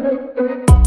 Thank you.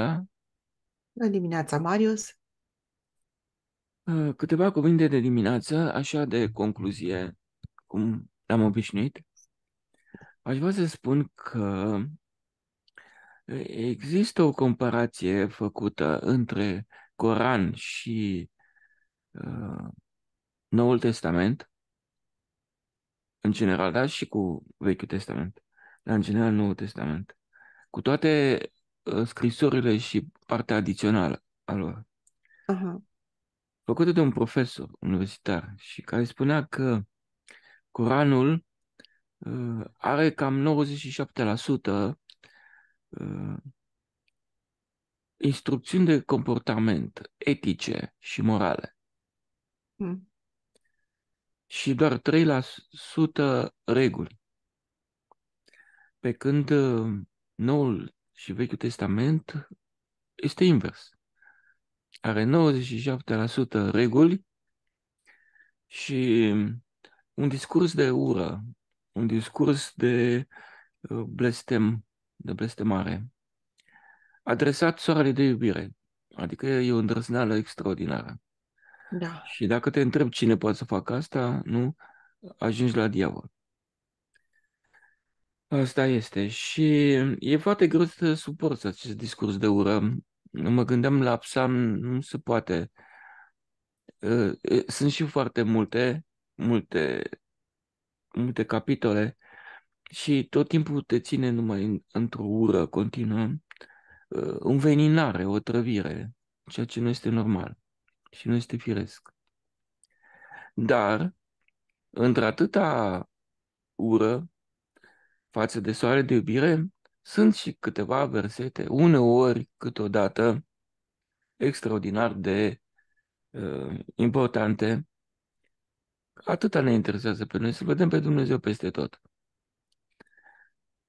dimineața! Bună dimineața, Marius! Ă, câteva cuvinte de dimineață, așa de concluzie, cum am obișnuit. Aș vrea să spun că există o comparație făcută între Coran și uh, Noul Testament, în general, da, și cu Vechiul Testament, dar în general Noul Testament. Cu toate Uh, scrisorile și partea adițională a lor. Aha. Făcută de un profesor universitar și care spunea că Coranul uh, are cam 97% uh, instrucțiuni de comportament etice și morale. Hmm. Și doar 3% reguli. Pe când uh, Noul și Vechiul Testament este invers. Are 97% reguli și un discurs de ură, un discurs de uh, blestem, de blestemare, adresat soarele de iubire. Adică e o îndrăzneală extraordinară. Da. Și dacă te întreb cine poate să facă asta, nu, ajungi la diavol. Asta este. Și e foarte greu să suporți acest discurs de ură. Mă gândeam la psalm, nu se poate. Ă, sunt și foarte multe, multe, multe capitole și tot timpul te ține numai într-o ură continuă, înveninare, ă, o trăvire, ceea ce nu este normal și nu este firesc. Dar, într-atâta ură, față de soare de iubire, sunt și câteva versete, uneori, câteodată, extraordinar de uh, importante. Atâta ne interesează pe noi, să vedem pe Dumnezeu peste tot.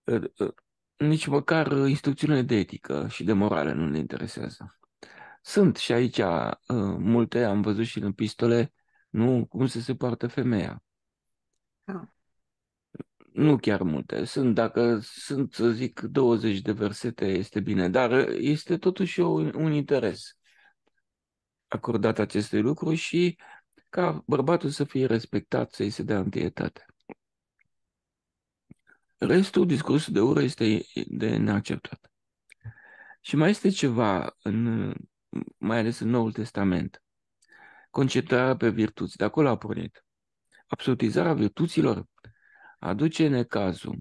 Uh, uh, nici măcar instrucțiunile de etică și de morală nu ne interesează. Sunt și aici uh, multe, am văzut și în pistole, nu cum se poartă femeia. Ah. Nu chiar multe. Sunt, dacă sunt, să zic, 20 de versete, este bine, dar este totuși un, un interes acordat acestui lucru și ca bărbatul să fie respectat, să-i se dea întâietate. Restul, discursul de ură, este de neacceptat. Și mai este ceva, în, mai ales în Noul Testament, concentrarea pe virtuți. De acolo a pornit. Absolutizarea virtuților aduce necazul,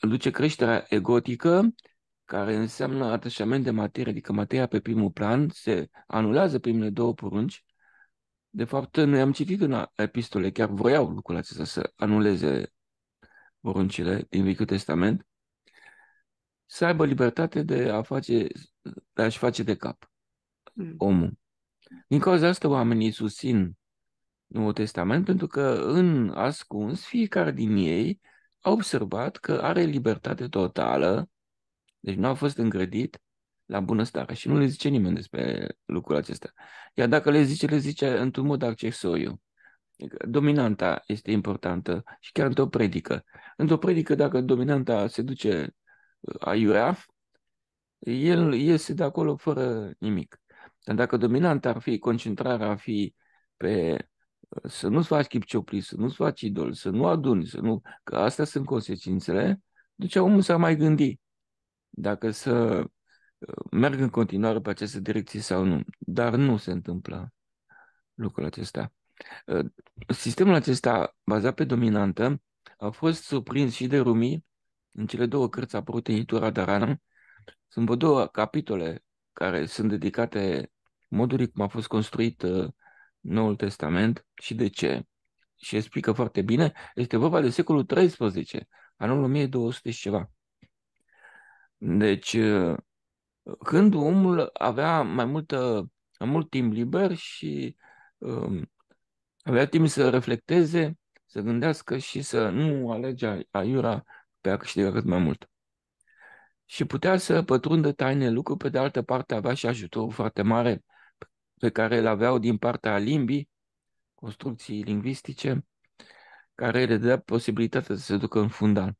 aduce creșterea egotică, care înseamnă atașament de materie, adică materia pe primul plan, se anulează primele două porunci. De fapt, noi am citit în epistole, chiar voiau lucrul acesta să anuleze poruncile din Vechiul Testament, să aibă libertate de a face, de a-și face de cap hmm. omul. Din cauza asta oamenii susțin Noul Testament, pentru că în ascuns fiecare din ei a observat că are libertate totală, deci nu a fost îngrădit la bunăstare și nu le zice nimeni despre lucrul acesta. Iar dacă le zice, le zice într-un mod accesoriu. Adică dominanta este importantă și chiar într-o predică. Într-o predică, dacă dominanta se duce uh, aiurea, el iese de acolo fără nimic. Dar dacă dominanta ar fi concentrarea, ar fi pe să nu-ți faci ciopri, să nu-ți faci idol, să nu aduni, să nu... Că astea sunt consecințele, deci, omul să mai gândit dacă să uh, merg în continuare pe această direcție sau nu. Dar nu se întâmplă lucrul acesta. Uh, sistemul acesta, bazat pe dominantă, a fost surprins și de Rumi în cele două cărți apărute în Itura Darană. Sunt două capitole care sunt dedicate modului cum a fost construit uh, Noul Testament și de ce. Și explică foarte bine, este vorba de secolul XIII, anul 1200 și ceva. Deci, uh, când omul avea mai, multă, mai mult timp liber și um, avea timp să reflecteze, să gândească și să nu alege aiura pe a câștiga cât mai mult. Și putea să pătrundă taine lucruri, pe de altă parte avea și ajutorul foarte mare pe care îl aveau din partea limbii, construcții lingvistice, care le dea posibilitatea să se ducă în fundal.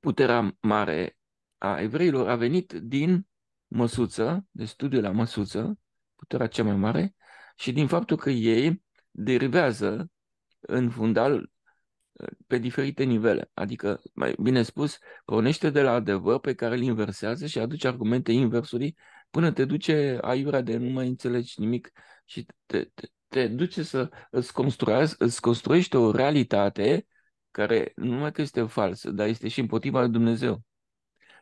Puterea mare a evreilor a venit din măsuță, de studiu la măsuță, puterea cea mai mare, și din faptul că ei derivează în fundal uh, pe diferite nivele. Adică, mai bine spus, pornește de la adevăr pe care îl inversează și aduce argumente inversului până te duce aiurea de nu mai înțelegi nimic și te, te, te duce să îți, îți construiești o realitate care nu numai că este falsă, dar este și împotriva lui Dumnezeu.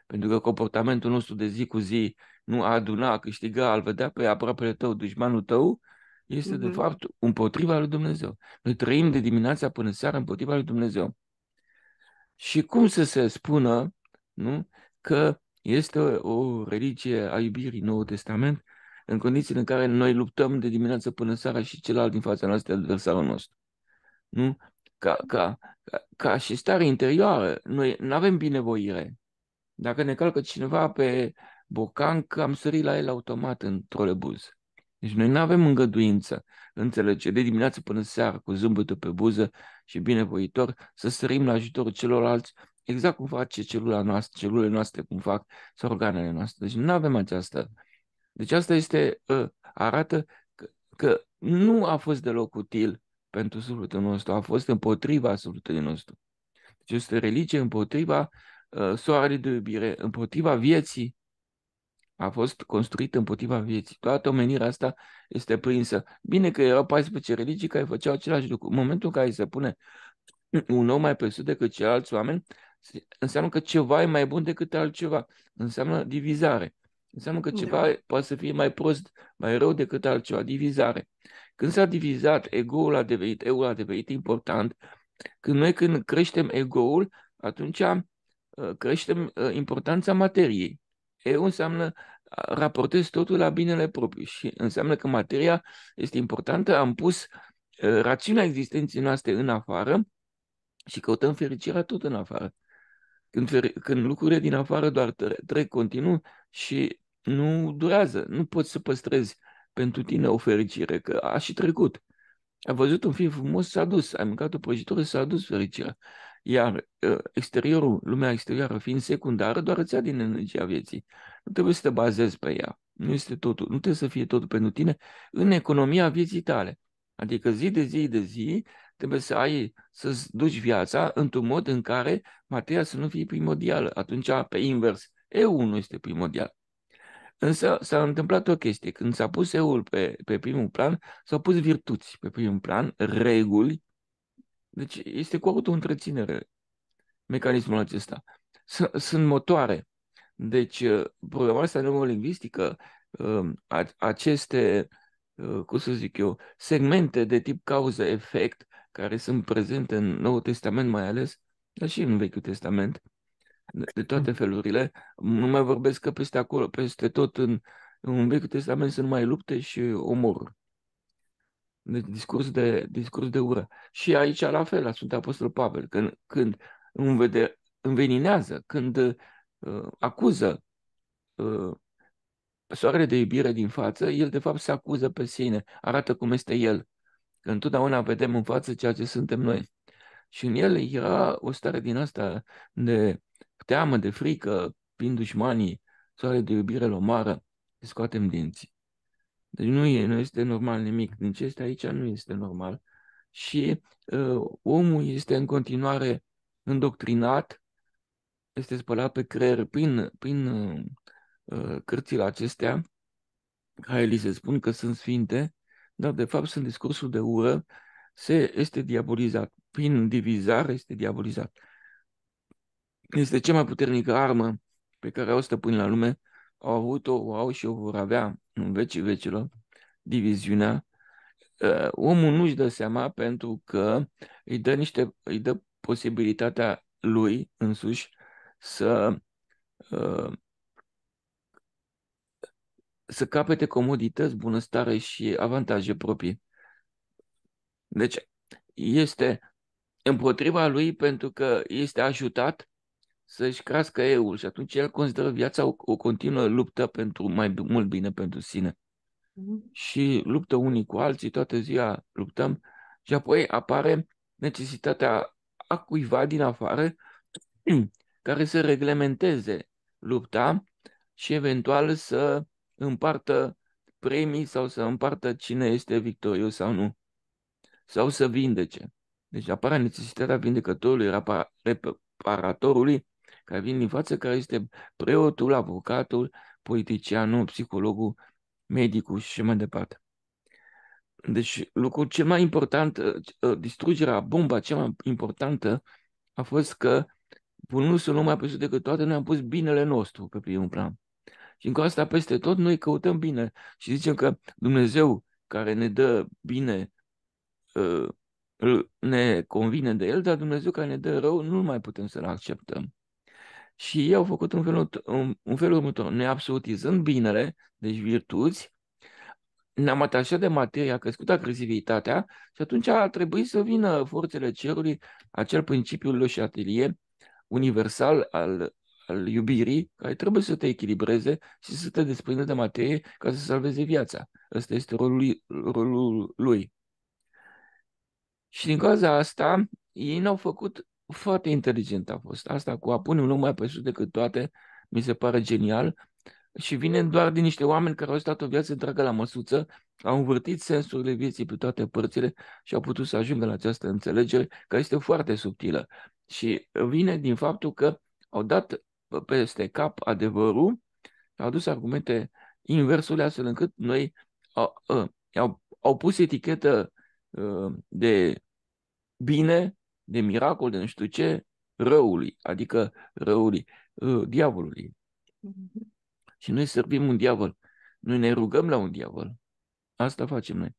Pentru că comportamentul nostru de zi cu zi, nu a aduna, a câștiga, a-l vedea pe aproapele tău, dușmanul tău, este mm-hmm. de fapt împotriva lui Dumnezeu. Noi trăim de dimineața până seara împotriva lui Dumnezeu. Și cum să se spună nu, că este o religie a iubirii Noul Testament, în condițiile în care noi luptăm de dimineață până seara și celălalt din fața noastră, adversarul nostru. Nu? Ca, ca, ca, ca și stare interioară, noi nu avem binevoire. Dacă ne calcă cineva pe bocan, că am sărit la el automat în trolebuz. Deci noi nu avem îngăduință, înțelege, de dimineață până seara, cu zâmbetul pe buză și binevoitor, să sărim la ajutorul celorlalți exact cum face celula noastră, celulele noastre, cum fac sau organele noastre. Deci nu avem această. Deci asta este, ă, arată că, că nu a fost deloc util pentru sufletul nostru, a fost împotriva sufletului nostru. Deci este religie împotriva uh, soarelui de iubire, împotriva vieții. A fost construită împotriva vieții. Toată omenirea asta este prinsă. Bine că erau 14 religii care făceau același lucru. În momentul în care se pune un om mai presus decât ceilalți oameni, înseamnă că ceva e mai bun decât altceva. Înseamnă divizare. Înseamnă că ceva da. poate să fie mai prost, mai rău decât altceva. Divizare. Când s-a divizat, ego-ul a devenit, eu a devenit important. Când noi când creștem ego-ul, atunci uh, creștem uh, importanța materiei. Eu înseamnă uh, raportez totul la binele propriu și înseamnă că materia este importantă. Am pus rațiunea existenței noastre în afară și căutăm fericirea tot în afară când, când lucrurile din afară doar trec continuu și nu durează, nu poți să păstrezi pentru tine o fericire, că a și trecut. Ai văzut un film frumos, s-a dus, ai mâncat o prăjitură, s-a dus fericirea. Iar ă, exteriorul, lumea exterioară fiind secundară, doar îți ia din energia vieții. Nu trebuie să te bazezi pe ea. Nu este totul. Nu trebuie să fie totul pentru tine în economia vieții tale. Adică zi de zi de zi trebuie să ai, să-ți duci viața într-un mod în care materia să nu fie primordială. Atunci, pe invers, eu nu este primordial. Însă s-a întâmplat o chestie. Când s-a pus eul pe, pe primul plan, s-au pus virtuți pe primul plan, reguli. Deci este cu auto-întreținere mecanismul acesta. Sunt motoare. Deci, uh, programarea asta neurolingvistică, um, aceste, uh, cum să zic eu, segmente de tip cauză-efect care sunt prezente în Noul Testament mai ales, dar și în Vechiul Testament, de toate felurile. Nu mai vorbesc că peste acolo, peste tot în, în Vechiul Testament sunt mai lupte și omor. Deci discurs de, discurs de ură. Și aici la fel, la Sfântul Apostol Pavel, când, când învede, înveninează, când uh, acuză uh, soarele de iubire din față, el de fapt se acuză pe sine, arată cum este el că întotdeauna vedem în față ceea ce suntem noi. Și în el era o stare din asta de teamă, de frică, prin dușmanii, soare de iubire la omară, scoatem dinții. Deci nu, e, nu este normal nimic. Din ce este aici nu este normal. Și uh, omul este în continuare îndoctrinat, este spălat pe creier prin, prin uh, cărțile acestea, care li se spun că sunt sfinte, dar de fapt sunt discursul de ură, se, este diabolizat. Prin divizare este diabolizat. Este cea mai puternică armă pe care au stăpâni la lume, au avut-o, o au și o vor avea în vecii vecilor, diviziunea. Ă, omul nu-și dă seama pentru că îi dă, niște, îi dă posibilitatea lui însuși să ă, să capete comodități, bunăstare și avantaje proprii. Deci este împotriva lui pentru că este ajutat să-și crească eul și atunci el consideră viața o, o continuă luptă pentru mai mult bine pentru sine. Mm-hmm. Și luptă unii cu alții, toată ziua luptăm și apoi apare necesitatea a cuiva din afară care să reglementeze lupta și eventual să împartă premii sau să împartă cine este victorios sau nu. Sau să vindece. Deci apare necesitatea vindecătorului, reparatorului care vine din față, care este preotul, avocatul, politicianul, psihologul, medicul și ce mai departe. Deci lucrul cel mai important, ă, distrugerea, bomba cea mai importantă a fost că punându-se în lumea decât toate, ne-am pus binele nostru pe primul plan. Și încă asta peste tot noi căutăm bine și zicem că Dumnezeu care ne dă bine ă, ne convine de el, dar Dumnezeu care ne dă rău nu mai putem să-l acceptăm. Și ei au făcut un felul, un felul următor, absolutizând binele, deci virtuți, ne-am atașat de materia, a crescut agresivitatea și atunci a trebuit să vină forțele cerului, acel principiul lui și atelier universal al al iubirii, care trebuie să te echilibreze și să te desprindă de materie ca să salveze viața. Ăsta este rolul, rolul lui. Și din cauza asta, ei n-au făcut foarte inteligent a fost. Asta cu a pune un om mai presus decât toate, mi se pare genial și vine doar din niște oameni care au stat o viață întreagă la măsuță, au învârtit sensurile vieții pe toate părțile și au putut să ajungă la această înțelegere care este foarte subtilă. Și vine din faptul că au dat peste cap adevărul și au adus argumente inversului, astfel încât noi au, au, au pus etichetă ă, de bine, de miracol, de nu știu ce, răului, adică răului, ă, diavolului. Mm-hmm. Și noi servim un diavol. Noi ne rugăm la un diavol. Asta facem noi.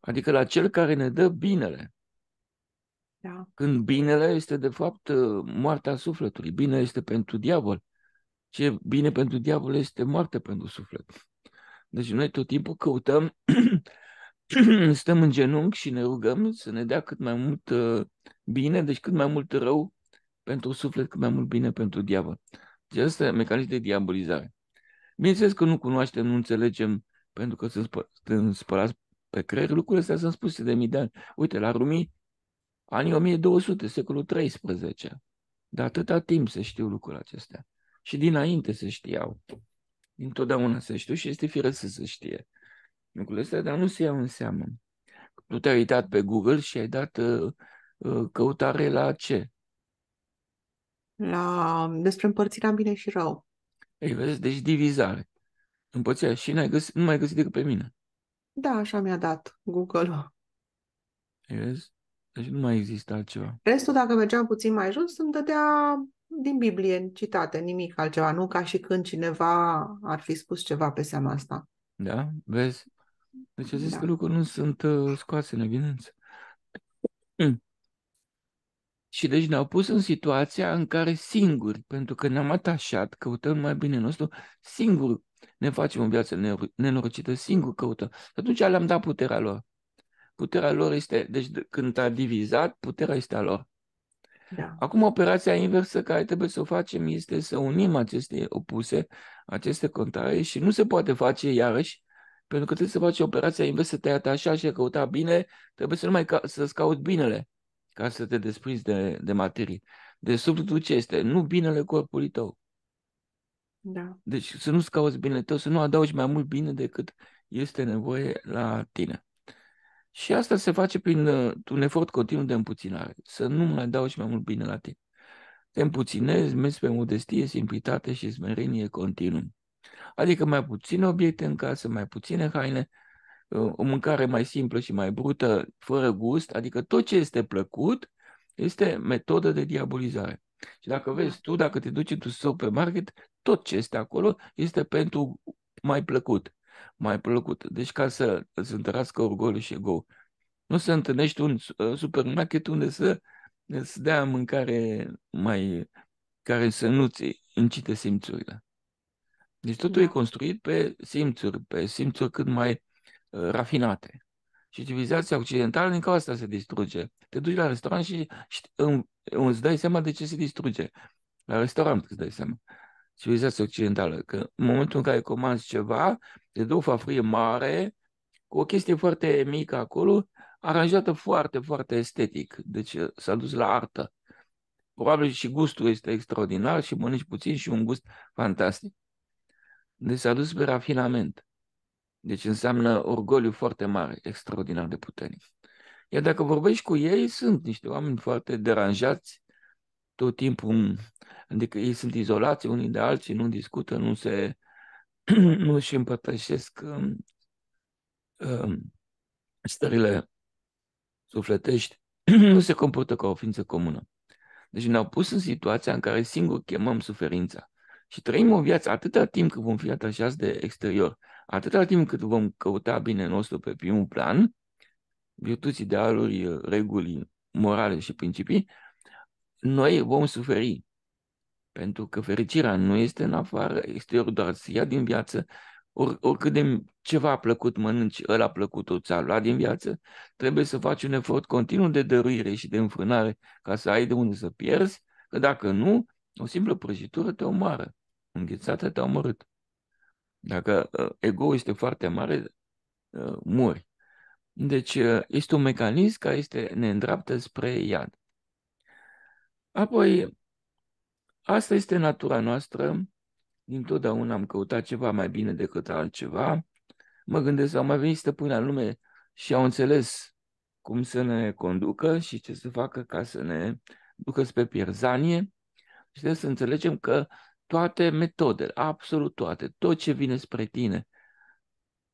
Adică la cel care ne dă binele. Da. Când binele este, de fapt, ă, moartea sufletului. Bine este pentru diavol. Ce bine pentru diavol este moarte pentru suflet. Deci noi tot timpul căutăm, stăm în genunchi și ne rugăm să ne dea cât mai mult ă, bine, deci cât mai mult rău pentru suflet, cât mai mult bine pentru diavol. Deci asta e mecanismul de diabolizare. Bineînțeles că nu cunoaștem, nu înțelegem, pentru că sunt spălați pe creier, lucrurile astea sunt spuse de mii de ani. Uite, la Rumi, anii 1200, secolul 13. De atâta timp se știu lucrurile acestea. Și dinainte se știau. Întotdeauna se știu și este firesc să se știe lucrurile astea, dar nu se iau în seamă. Tu te-ai uitat pe Google și ai dat uh, uh căutare la ce? La... despre împărțirea bine și rău. Ei, vezi, deci divizare. Împărțirea și n-ai găsit, nu mai găsit decât pe mine. Da, așa mi-a dat Google. Ei, vezi? Deci nu mai există altceva. Restul, dacă mergeam puțin mai jos, îmi dădea din Biblie citate, nimic altceva. Nu ca și când cineva ar fi spus ceva pe seama asta. Da? Vezi? Deci aceste da. lucruri nu sunt uh, scoase în evidență. Mm. Și deci ne-au pus în situația în care singuri, pentru că ne-am atașat, căutăm mai bine nostru, singuri ne facem o viață nenorocită, singur căutăm. Și atunci le-am dat puterea lor. Puterea lor este, deci când a divizat, puterea este a lor. Da. Acum operația inversă care trebuie să o facem este să unim aceste opuse, aceste contrare și nu se poate face iarăși, pentru că trebuie să faci operația inversă, te așa, și a căuta bine, trebuie să nu mai ca- să-ți cauți binele ca să te desprinzi de, de materie. De deci substitutul ce este? Nu binele corpului tău. Da. Deci să nu-ți cauți binele tău, să nu adaugi mai mult bine decât este nevoie la tine. Și asta se face prin uh, un efort continuu de împuținare. Să nu mai dau și mai mult bine la tine. Te împuținezi, mergi pe modestie, simplitate și smerenie continuu. Adică mai puține obiecte în casă, mai puține haine, uh, o mâncare mai simplă și mai brută, fără gust, adică tot ce este plăcut este metodă de diabolizare. Și dacă da. vezi tu, dacă te duci într-un pe tot ce este acolo este pentru mai plăcut mai plăcută. Deci ca să îți întărească orgoliu și ego. Nu să întâlnești un uh, supermarket unde să îți dea mâncare mai care să nu-ți incite simțurile. Deci totul da. e construit pe simțuri, pe simțuri cât mai uh, rafinate. Și civilizația occidentală din cauza asta se distruge. Te duci la restaurant și, și îți dai seama de ce se distruge. La restaurant îți dai seama. Uh, civilizația occidentală, că în momentul în care comanzi ceva, te duc o mare, cu o chestie foarte mică acolo, aranjată foarte, foarte estetic. Deci uh, s-a dus la artă. Probabil și gustul este extraordinar și mănânci puțin și un gust fantastic. Deci s-a dus pe rafinament. Deci înseamnă orgoliu foarte mare, extraordinar de puternic. Iar dacă vorbești cu ei, sunt niște oameni foarte deranjați tot timpul, mm, adică ei sunt izolați unii de alții, nu discută, nu se, nu își împărtășesc mm, mm, stările sufletești, nu se comportă ca o ființă comună. Deci ne-au pus în situația în care singur chemăm suferința. Și trăim o viață atâta timp cât vom fi atașați de exterior, atâta timp cât vom căuta bine nostru pe primul plan, de idealuri, reguli, morale și principii, noi vom suferi. Pentru că fericirea nu este în afară, este doar să ia din viață, Or, oricât de ceva plăcut mănânci, ăla plăcut o ți-a luat din viață, trebuie să faci un efort continuu de dăruire și de înfrânare ca să ai de unde să pierzi, că dacă nu, o simplă prăjitură te omoară, înghețată te-a omorât. Dacă ă, ego este foarte mare, ă, muri. Deci ă, este un mecanism care este, ne îndreaptă spre iad. Apoi, asta este natura noastră. Dintotdeauna am căutat ceva mai bine decât altceva. Mă gândesc, au mai venit stăpâni la lume și au înțeles cum să ne conducă și ce să facă ca să ne ducă spre pierzanie. Și trebuie să înțelegem că toate metodele, absolut toate, tot ce vine spre tine,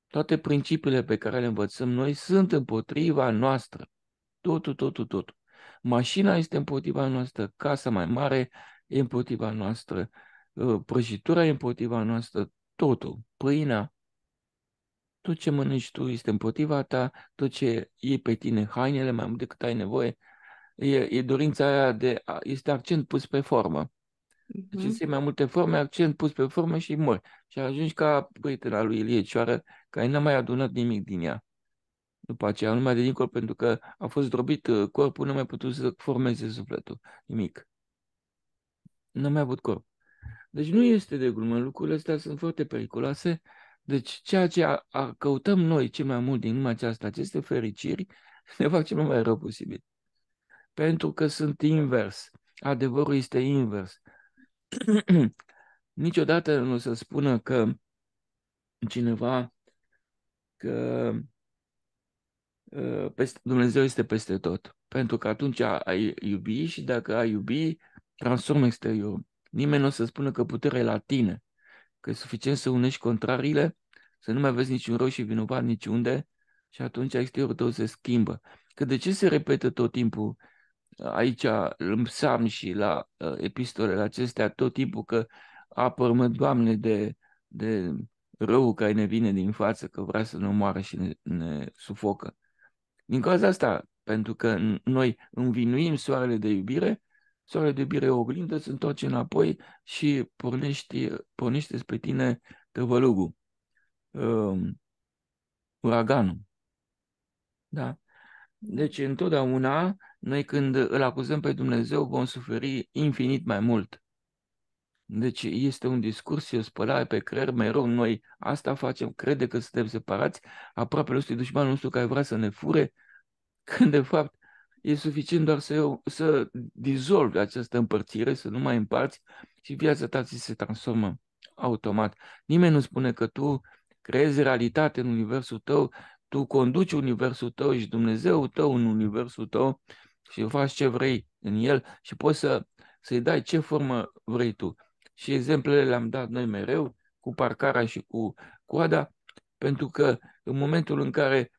toate principiile pe care le învățăm noi sunt împotriva noastră. Totul, totul, totul. Mașina este împotriva noastră, casa mai mare e împotriva noastră, uh, prăjitura e împotriva noastră, totul, pâinea, tot ce mănânci tu este împotriva ta, tot ce e pe tine, hainele mai mult decât ai nevoie, e, e dorința aia de, este accent pus pe formă. Deci mm mai multe forme, accent pus pe formă și mori. Și ajungi ca prietena lui Ilie Cioară, care n-a mai adunat nimic din ea după aceea, numai de dincolo, pentru că a fost drobit uh, corpul, nu mai putut să formeze sufletul, nimic. Nu mai avut corp. Deci nu este de glumă, lucrurile astea sunt foarte periculoase. Deci ceea ce a, a căutăm noi cel mai mult din lumea aceasta, aceste fericiri, ne fac cel mai rău posibil. Pentru că sunt invers. Adevărul este invers. Niciodată nu o să spună că cineva că Ă, peste, Dumnezeu este peste tot. Pentru că atunci ai iubi și dacă ai iubi, transform exteriorul. Nimeni nu o să spună că puterea e la tine, că e suficient să unești contrariile, să nu mai vezi niciun rău și vinovat niciunde și atunci exteriorul tău se schimbă. Că de ce se repetă tot timpul aici în psalm și la uh, epistolele acestea tot timpul că apărmă Doamne, de, de răul care ne vine din față, că vrea să ne omoară și ne, ne sufocă. Din cauza asta, pentru că noi învinuim soarele de iubire, soarele de iubire oglindă se întoarce înapoi și pornește, pornește spre tine tăvălugul, uh, uraganul. Da? Deci, întotdeauna, noi când îl acuzăm pe Dumnezeu, vom suferi infinit mai mult. Deci este un discurs și o spălare pe creier, mereu noi asta facem, crede că suntem separați, aproape nostru e dușmanul nostru care vrea să ne fure, când de fapt e suficient doar să, să dizolvi această împărțire, să nu mai împarți și viața ta ți se transformă automat. Nimeni nu spune că tu creezi realitate în universul tău, tu conduci universul tău, și Dumnezeu tău în universul tău și faci ce vrei în el și poți să, să-i dai ce formă vrei tu și exemplele le-am dat noi mereu, cu parcarea și cu coada, pentru că în momentul în care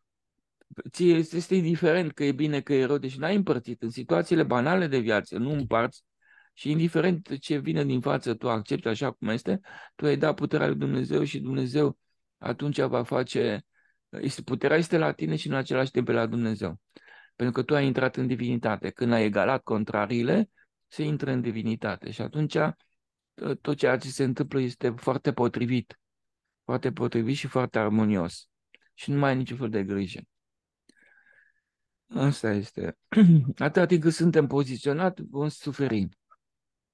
ție este indiferent că e bine, că e rău, deci n-ai împărțit, în situațiile banale de viață nu împarți și indiferent ce vine din față, tu accepti așa cum este, tu ai dat puterea lui Dumnezeu și Dumnezeu atunci va face, este, puterea este la tine și în același timp la Dumnezeu. Pentru că tu ai intrat în divinitate. Când ai egalat contrariile, se intră în divinitate. Și atunci tot ceea ce se întâmplă este foarte potrivit, foarte potrivit și foarte armonios și nu mai ai niciun fel de grijă. Asta este. Atâta timp cât suntem poziționați, vom suferi.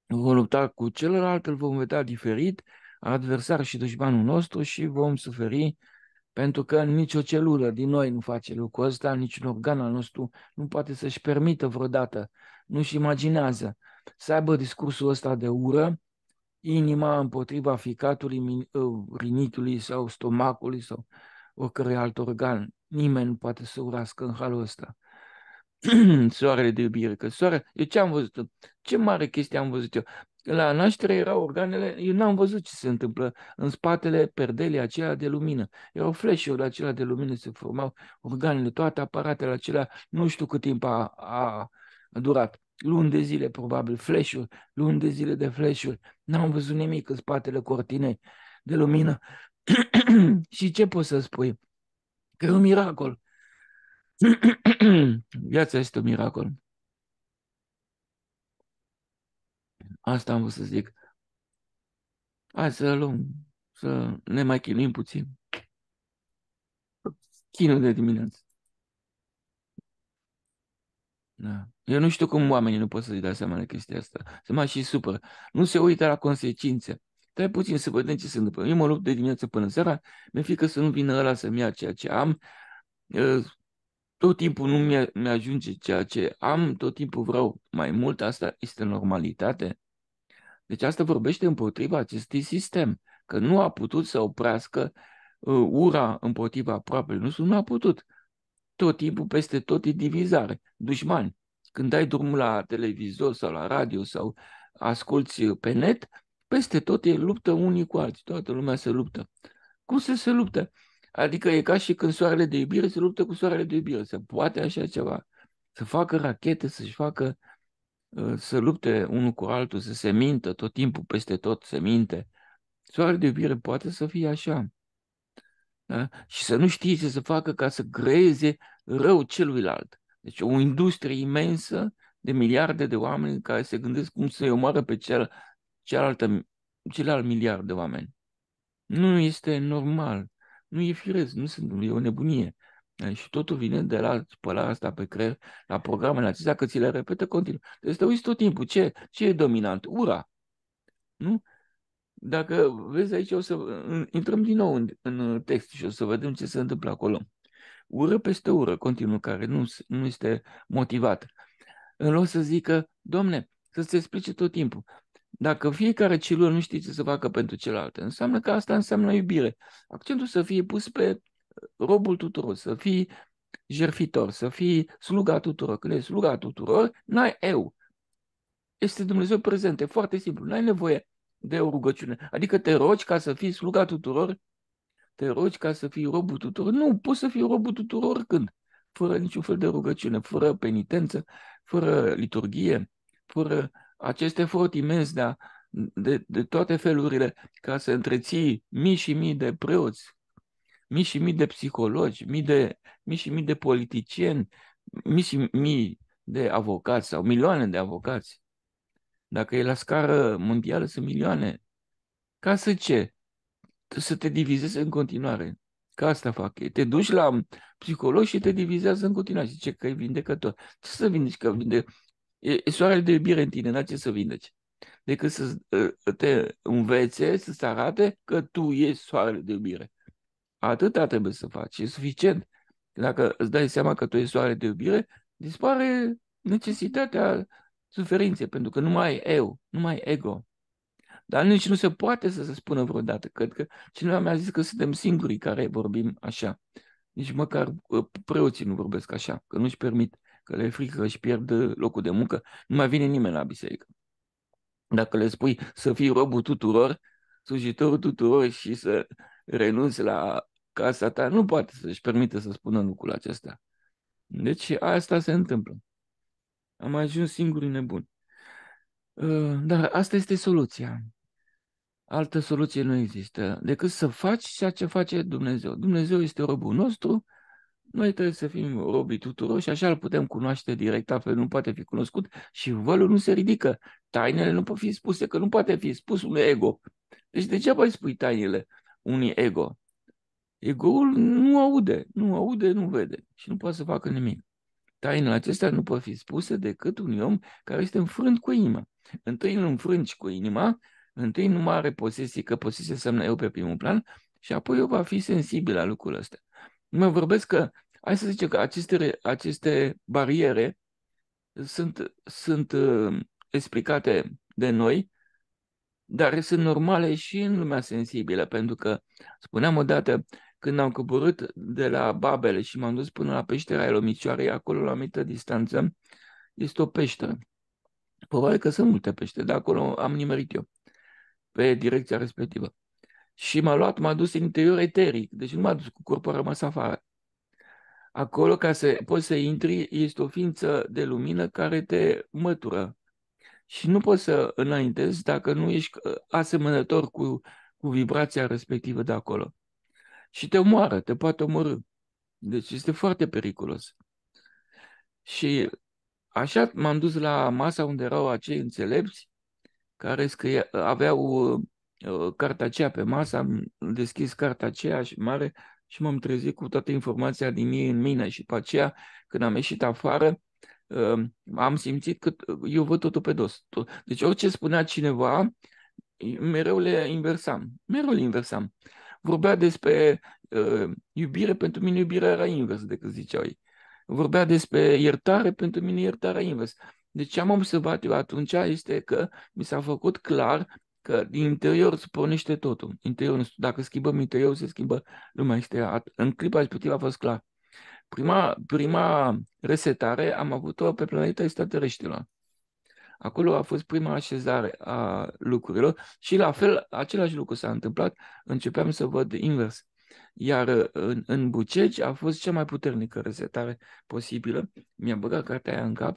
Vom lupta cu celălalt, îl vom vedea diferit, adversar și dușmanul nostru și vom suferi pentru că nicio celulă din noi nu face lucrul ăsta, niciun organ al nostru nu poate să-și permită vreodată, nu-și imaginează să aibă discursul ăsta de ură, inima împotriva ficatului, ă, rinitului sau stomacului sau oricărui alt organ. Nimeni nu poate să urască în halul ăsta. soarele de iubire, că soare, eu ce am văzut? Ce mare chestie am văzut eu? La naștere erau organele, eu n-am văzut ce se întâmplă în spatele perdelei acelea de lumină. Erau flash la acelea de lumină, se formau organele, toate aparatele acelea, nu știu cât timp a, a durat luni de zile, probabil, flash-uri, luni de zile de flash-uri. N-am văzut nimic în spatele cortinei de lumină. și ce poți să spui? Că e un miracol. Viața este un miracol. Asta am vrut să zic. Hai să luăm, să ne mai chinuim puțin. Chinul de dimineață. Da. Eu nu știu cum oamenii nu pot să-și dea seama de chestia asta. Se mai și supără. Nu se uită la consecințe. Trebuie puțin să vedem ce se întâmplă. Eu mă lupt de dimineață până seara, mi-e frică să nu vină ăla să-mi ia ceea ce am. Tot timpul nu mi mi-ajunge ceea ce am, tot timpul vreau mai mult. Asta este normalitate. Deci asta vorbește împotriva acestui sistem, că nu a putut să oprească uh, ura împotriva aproape, nu, nu a putut tot timpul, peste tot, e divizare, dușmani. Când dai drumul la televizor sau la radio sau asculți uh, pe net, peste tot e luptă unii cu alții, toată lumea se luptă. Cum să se luptă? Adică e ca și când soarele de iubire se luptă cu soarele de iubire, se poate așa ceva. Să facă rachete, să-și facă, uh, să lupte unul cu altul, să se mintă tot timpul, peste tot se minte. Soarele de iubire poate să fie așa da? și să nu știe ce să facă ca să creeze rău celuilalt. Deci o industrie imensă de miliarde de oameni care se gândesc cum să-i omoară pe cel, cealaltă, celălalt miliard de oameni. Nu este normal, nu e firesc, nu sunt, e o nebunie. Și totul vine de la spălarea asta pe creier, la programele acestea, că ți le repetă continuu. Deci te uiți tot timpul. Ce, ce e dominant? Ura. Nu? dacă vezi aici, o să intrăm din nou în, în uh, text și o să vedem ce se întâmplă acolo. Ură peste ură, continuă, care nu, nu este motivată. În loc să zică, domne, să se explice tot timpul. Dacă fiecare celul nu știe ce să facă pentru celălalt, înseamnă că asta înseamnă iubire. Accentul să fie pus pe uh, robul tuturor, să fii jerfitor, să fii sluga tuturor. Când ești sluga tuturor, n-ai eu. Este Dumnezeu prezent, e foarte simplu. N-ai nevoie de o rugăciune. Adică te rogi ca să fii sluga tuturor, te rogi ca să fii robul tuturor. Nu, poți să fii robul tuturor când, fără niciun fel de rugăciune, fără penitență, fără liturghie, fără acest efort imens de, a, de, de toate felurile ca să întreții mii și mii de preoți, mii și mii de psihologi, mii, de, mii și mii de politicieni, mii și mii de avocați sau milioane de avocați. Dacă e la scară mondială, sunt milioane. Ca să ce? Să te divizeze în continuare. Ca asta fac Te duci la psiholog și te divizează în continuare. Zice că e vindecător. Ce să vindeci? Că vinde... E, soarele de iubire în tine, n ce să vindeci. Decât să ă, ă, te învețe, să-ți arate că tu ești soarele de iubire. Atâta trebuie să faci. E suficient. Dacă îți dai seama că tu ești soarele de iubire, dispare necesitatea suferințe, pentru că nu mai e eu, nu mai e ego. Dar nici nu se poate să se spună vreodată. Cred că cineva mi-a zis că suntem singurii care vorbim așa. Nici măcar uh, preoții nu vorbesc așa, că nu-și permit, că le frică, că își pierd uh, locul de muncă. Nu mai vine nimeni la biserică. Dacă le spui să fii robul tuturor, slujitorul tuturor și să renunți la casa ta, nu poate să-și permite să spună lucrul acesta. Deci asta se întâmplă. Am ajuns singuri nebuni. Uh, dar asta este soluția. Altă soluție nu există decât să faci ceea ce face Dumnezeu. Dumnezeu este robul nostru, noi trebuie să fim robii tuturor și așa îl putem cunoaște direct, altfel nu poate fi cunoscut și vălul nu se ridică. Tainele nu pot fi spuse, că nu poate fi spus un ego. Deci ce voi spui tainele unui ego. Egoul nu aude, nu aude, nu vede și nu poate să facă nimic. Tainele acestea nu pot fi spuse decât unui om care este înfrânt cu inima. Întâi îl înfrânci cu inima, întâi nu mai are posesie, că posesie înseamnă eu pe primul plan, și apoi eu va fi sensibil la lucrul ăsta. Mă vorbesc că, hai să zicem că aceste, aceste bariere sunt, sunt uh, explicate de noi, dar sunt normale și în lumea sensibilă, pentru că, spuneam odată, când am coborât de la Babele și m-am dus până la peștera Elomicioarei, acolo la mită distanță, este o peșteră. Probabil că sunt multe pește, dar acolo am nimerit eu, pe direcția respectivă. Și m-a luat, m-a dus în interior eteric, deci nu m-a dus cu corpul, a rămas afară. Acolo, ca să poți să intri, este o ființă de lumină care te mătură. Și nu poți să înaintezi dacă nu ești uh, asemănător cu, cu vibrația respectivă de acolo și te omoară, te poate omorâ. Deci este foarte periculos. Și așa m-am dus la masa unde erau acei înțelepți care scrie, aveau uh, uh, cartea aceea pe masă, am deschis cartea aceea și mare și m-am trezit cu toată informația din ei în mine și pe aceea, când am ieșit afară, uh, am simțit că eu văd totul pe dos. Deci orice spunea cineva, mereu le inversam. Mereu le inversam vorbea despre uh, iubire, pentru mine iubirea era invers decât ziceau ei. Vorbea despre iertare, pentru mine iertarea invers. Deci ce am observat eu atunci este că mi s-a făcut clar că din interior se pornește totul. Interior, dacă schimbăm interiorul, se schimbă lumea exterioară. În clipa respectivă a fost clar. Prima, prima resetare am avut-o pe planeta extraterestrilor. Acolo a fost prima așezare a lucrurilor și la fel, același lucru s-a întâmplat, începeam să văd invers. Iar în, în Bucegi a fost cea mai puternică rezetare posibilă. Mi-a băgat cartea aia în cap.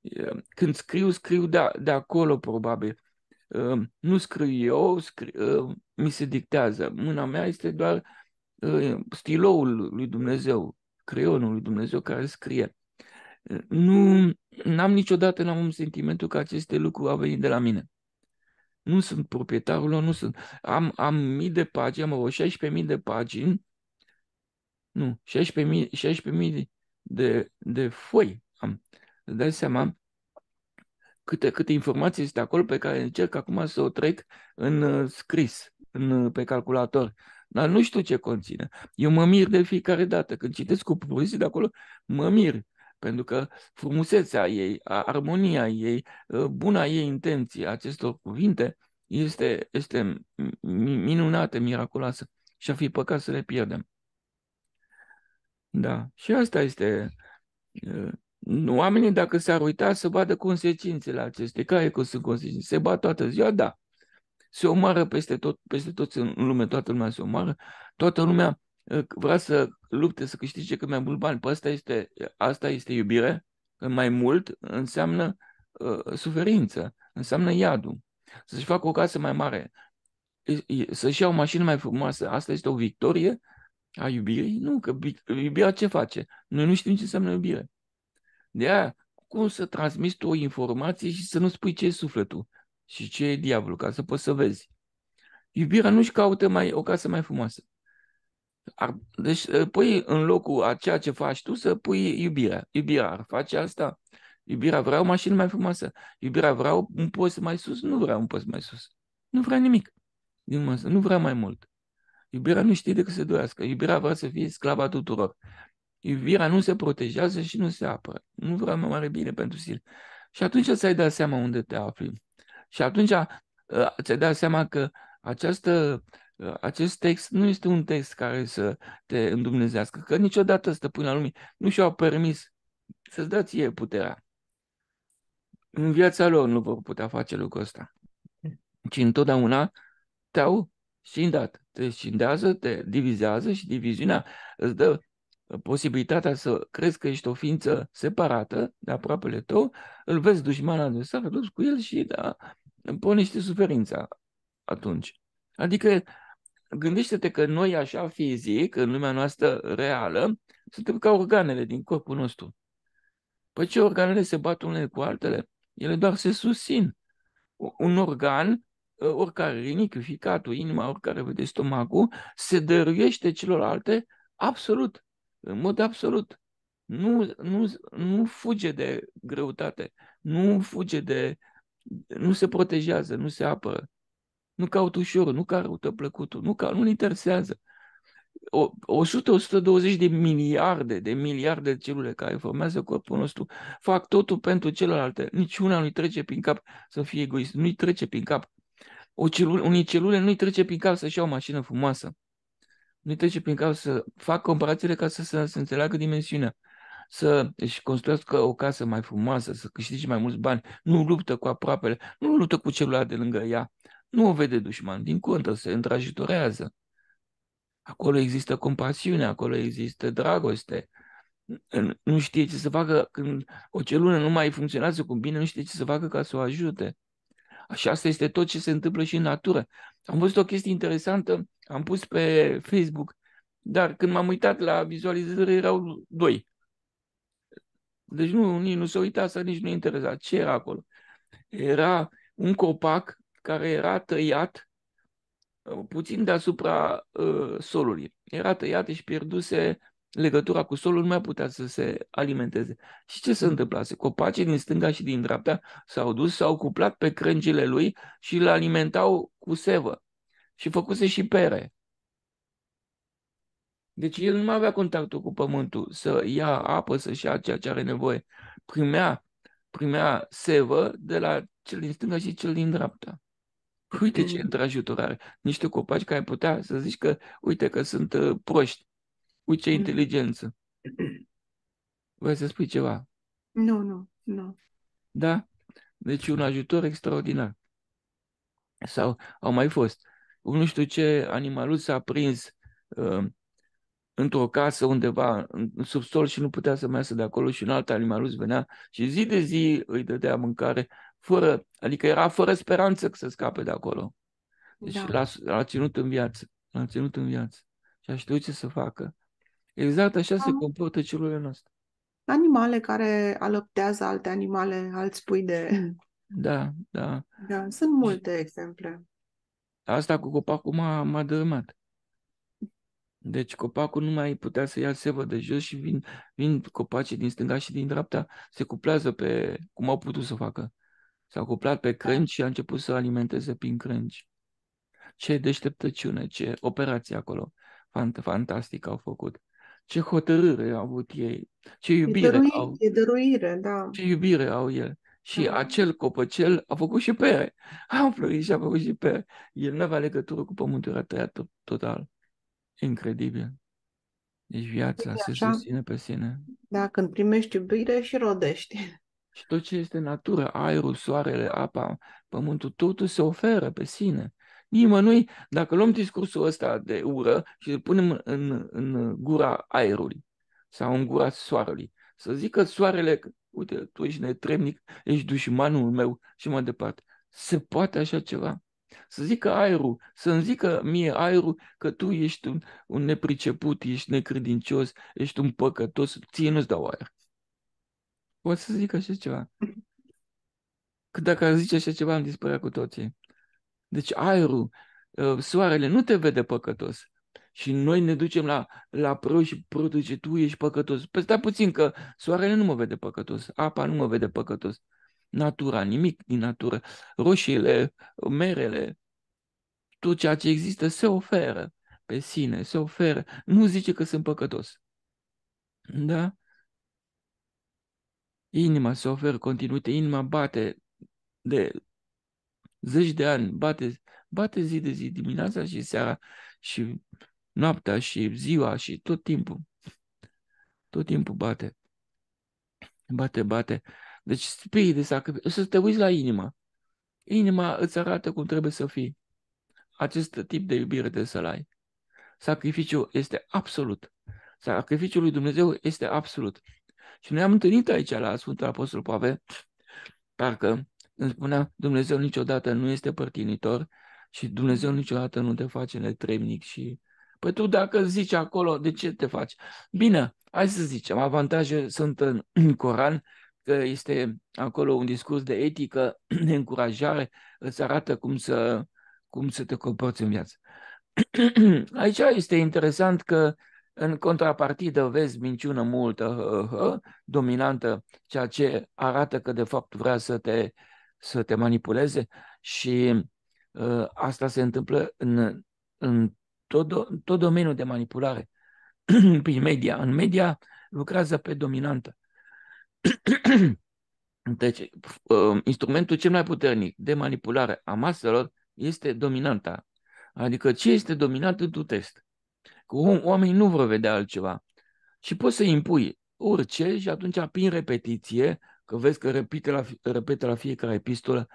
Ehm, când scriu, scriu de, de acolo, probabil. Ehm, nu scriu eu, scriu, ehm, mi se dictează. Mâna mea este doar stiloul lui Dumnezeu, creionul lui Dumnezeu care scrie. Nu am niciodată n-am un sentimentul că aceste lucruri au venit de la mine. Nu sunt proprietarul lor, nu sunt. Am, am mii de pagini, am vreo 16.000 de pagini, nu, 16.000, 16.000 de, de foi am. Îți dai seama câte, câte informații este acolo pe care încerc acum să o trec în uh, scris, în, uh, pe calculator. Dar nu știu ce conține. Eu mă mir de fiecare dată. Când citesc cu propoziții de acolo, mă mir pentru că frumusețea ei, armonia ei, ă, buna ei intenție acestor cuvinte este, este minunată, miraculoasă și a fi păcat să le pierdem. Da, și asta este... Ă, oamenii, dacă s-ar uita, să vadă consecințele acestei. Care că sunt consecințe? Se bat toată ziua? Da. Se omoară peste tot, peste tot în lume, toată lumea se omoară. Toată lumea vrea să lupte să câștige cât mai mult bani. Păi asta este, asta este iubire, că mai mult înseamnă uh, suferință, înseamnă iadul. Să-și facă o casă mai mare, să-și ia o mașină mai frumoasă, asta este o victorie a iubirii? Nu, că iubirea ce face? Noi nu știm ce înseamnă iubire. De aia, cum să transmiți tu o informație și să nu spui ce e sufletul și ce e diavolul, ca să poți să vezi. Iubirea nu-și caută mai, o casă mai frumoasă. Ar, deci ă, pui în locul a ceea ce faci tu să pui iubirea. Iubirea ar face asta. Iubirea vreau mașină mai frumoasă. Iubirea vreau un post mai sus. Nu vreau un post mai sus. Nu vrea nimic din masă. Nu vrea mai mult. Iubirea nu știe decât să doiască. Iubirea vrea să fie sclava tuturor. Iubirea nu se protejează și nu se apără. Nu vrea mai mare bine pentru sine. Și atunci ți-ai dat seama unde te afli. Și atunci ă, ți-ai dat seama că această Uh, acest text nu este un text care să te îndumnezească, că niciodată stăpâna lumii nu și-au permis să-ți dați ei puterea. În viața lor nu vor putea face lucrul ăsta, ci întotdeauna te-au scindat. Te scindează, te divizează și diviziunea îți dă uh, posibilitatea să crezi că ești o ființă separată de aproapele tău, îl vezi dușmanul adversar, îl cu el și da, pornește suferința atunci. Adică gândește-te că noi așa fizic, în lumea noastră reală, suntem ca organele din corpul nostru. Păi ce organele se bat unele cu altele? Ele doar se susțin. Un organ, ă, oricare rinic, ficatul, inima, oricare vede stomacul, se dăruiește celorlalte absolut, în mod absolut. Nu, nu, nu fuge de greutate, nu fuge de... nu se protejează, nu se apără nu caut ușorul, nu caută plăcutul, nu, ca, nu-l interesează. O, 100-120 de miliarde, de miliarde de celule care formează corpul nostru fac totul pentru celelalte. Niciuna nu-i trece prin cap să fie egoist, nu-i trece prin cap. O celule, unii celule nu-i trece prin cap să-și ia o mașină frumoasă. Nu-i trece prin cap să fac comparațiile ca să, se înțeleagă dimensiunea să își construiască o casă mai frumoasă, să câștige mai mulți bani, nu luptă cu aproapele, nu luptă cu celula de lângă ea, nu o vede dușman, din contră, se întrajitorează. Acolo există compasiune, acolo există dragoste. Nu știe ce să facă când o celulă nu mai funcționează cu bine, nu știe ce să facă ca să o ajute. Așa asta este tot ce se întâmplă și în natură. Am văzut o chestie interesantă, am pus pe Facebook, dar când m-am uitat la vizualizări erau doi. Deci nu, nici nu se uita asta, nici nu interesa ce era acolo. Era un copac care era tăiat uh, puțin deasupra uh, solului. Era tăiat și pierduse legătura cu solul, nu mai putea să se alimenteze. Și ce se întâmplase? Copacii din stânga și din dreapta s-au dus, s-au cuplat pe crângile lui și îl alimentau cu sevă. Și făcuse și pere. Deci el nu mai avea contactul cu pământul să ia apă, să-și ia ceea ce are nevoie. Primea, primea sevă de la cel din stânga și cel din dreapta. Uite ce mm. întrajutor are. Niște copaci care putea să zici că, uite că sunt uh, proști. Uite ce mm. inteligență. Vrei să spui ceva? Nu, nu, nu. Da? Deci un ajutor extraordinar. Sau au mai fost. Nu știu ce animalul s-a prins uh, într-o casă undeva în subsol și nu putea să mai iasă de acolo și un alt animalus venea și zi de zi îi dădea mâncare fără, adică era fără speranță să scape de acolo. Deci da. l-a, l-a ținut în viață. L-a ținut în viață. Și a știut ce să facă. Exact așa Am... se comportă celulele noastre. Animale care alăptează alte animale, alți pui de... Da, da. da sunt multe și... exemple. Asta cu copacul m-a, m-a dărâmat. Deci copacul nu mai putea să ia sevă de jos și vin, vin copacii din stânga și din dreapta, se cuplează pe cum au putut să facă. S-a cuplat pe crânci și a început să alimenteze prin crânci. Ce deșteptăciune, ce operație acolo. Fant- fantastic au făcut. Ce hotărâre au avut ei. Ce iubire e dăruire, au. E dăruire, da. Ce iubire au el. Și da. acel copăcel a făcut și pere. A înflorit și a făcut și pere. El nu avea legătură cu pământul, era tăiat total. Incredibil. Deci viața deci se susține pe sine. Da, când primești iubire și rodești și tot ce este natură, aerul, soarele, apa, pământul, totul se oferă pe sine. Nimănui, dacă luăm discursul ăsta de ură și îl punem în, în gura aerului sau în gura soarelui, să zic că soarele, uite, tu ești netremnic, ești dușmanul meu și mai departe. Se poate așa ceva? Să zică aerul, să-mi zică mie aerul că tu ești un, un nepriceput, ești necredincios, ești un păcătos, ție nu-ți dau aer. O să zic așa ceva. Că dacă ar zice așa ceva, am dispărea cu toții. Deci aerul, uh, soarele nu te vede păcătos. Și noi ne ducem la, la pro și produce, tu ești păcătos. Păi stai puțin că soarele nu mă vede păcătos, apa nu mă vede păcătos. Natura, nimic din natură, roșiile, merele, tot ceea ce există se oferă pe sine, se oferă. Nu zice că sunt păcătos. Da? Inima se oferă continuită, inima bate de zeci de ani, bate, bate zi de zi, dimineața și seara și noaptea și ziua și tot timpul. Tot timpul bate. Bate, bate. Deci spirit de sacrificiu. Să te uiți la inima. Inima îți arată cum trebuie să fii. Acest tip de iubire de să-l ai. Sacrificiul este absolut. Sacrificiul lui Dumnezeu este absolut. Și ne am întâlnit aici la Sfântul Apostol Pavel, parcă îmi spunea, Dumnezeu niciodată nu este părtinitor și Dumnezeu niciodată nu te face netremnic și Păi tu dacă zici acolo, de ce te faci? Bine, hai să zicem, avantaje sunt în, în Coran, că este acolo un discurs de etică, de încurajare, îți arată cum să, cum să te comporți în viață. Aici este interesant că în contrapartidă vezi minciună multă, hă, hă, dominantă, ceea ce arată că de fapt vrea să te, să te manipuleze și ă, asta se întâmplă în, în tot, do, tot domeniul de manipulare prin media. În media lucrează pe dominantă. Deci, ă, instrumentul cel mai puternic de manipulare a maselor este dominanta. Adică ce este dominant, tu test. Oamenii nu vor vedea altceva. Și poți să impui orice și atunci prin repetiție, că vezi că repete la, repete la fiecare epistolă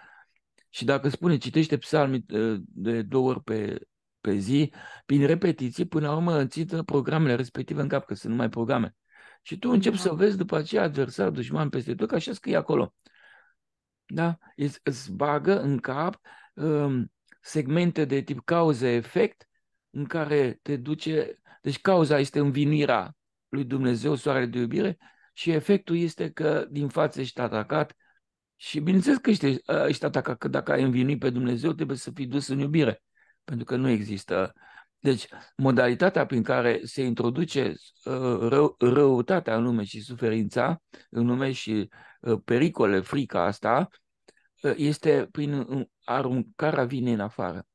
și dacă spune citește psalmi ă, de două ori pe, pe zi, prin repetiție, până la urmă îți programele respective în cap, că sunt numai programe. Și tu începi da. să vezi după aceea adversar, dușman peste tot, că așa scrie acolo. Da? Îți, îți bagă în cap um, segmente de tip cauză-efect în care te duce, deci cauza este învinirea lui Dumnezeu, soarele de iubire, și efectul este că din față ești atacat și bineînțeles că ești, ă, ești atacat, că dacă ai învinuit pe Dumnezeu trebuie să fii dus în iubire, pentru că nu există. Deci modalitatea prin care se introduce ă, rău, răutatea în lume și suferința în lume și ă, pericole, frica asta, este prin aruncarea vinei în afară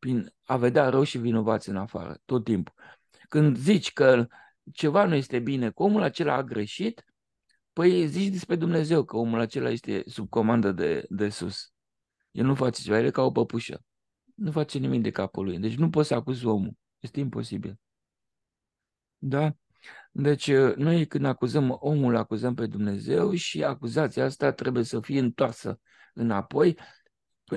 prin a vedea rău și vinovați în afară, tot timpul. Când zici că ceva nu este bine, că omul acela a greșit, păi zici despre Dumnezeu că omul acela este sub comandă de, de sus. El nu face ceva, el e ca o păpușă. Nu face nimic de capul lui. Deci nu poți să acuzi omul. Este imposibil. Da? Deci uh, noi când acuzăm omul, acuzăm pe Dumnezeu și acuzația asta trebuie să fie întoarsă înapoi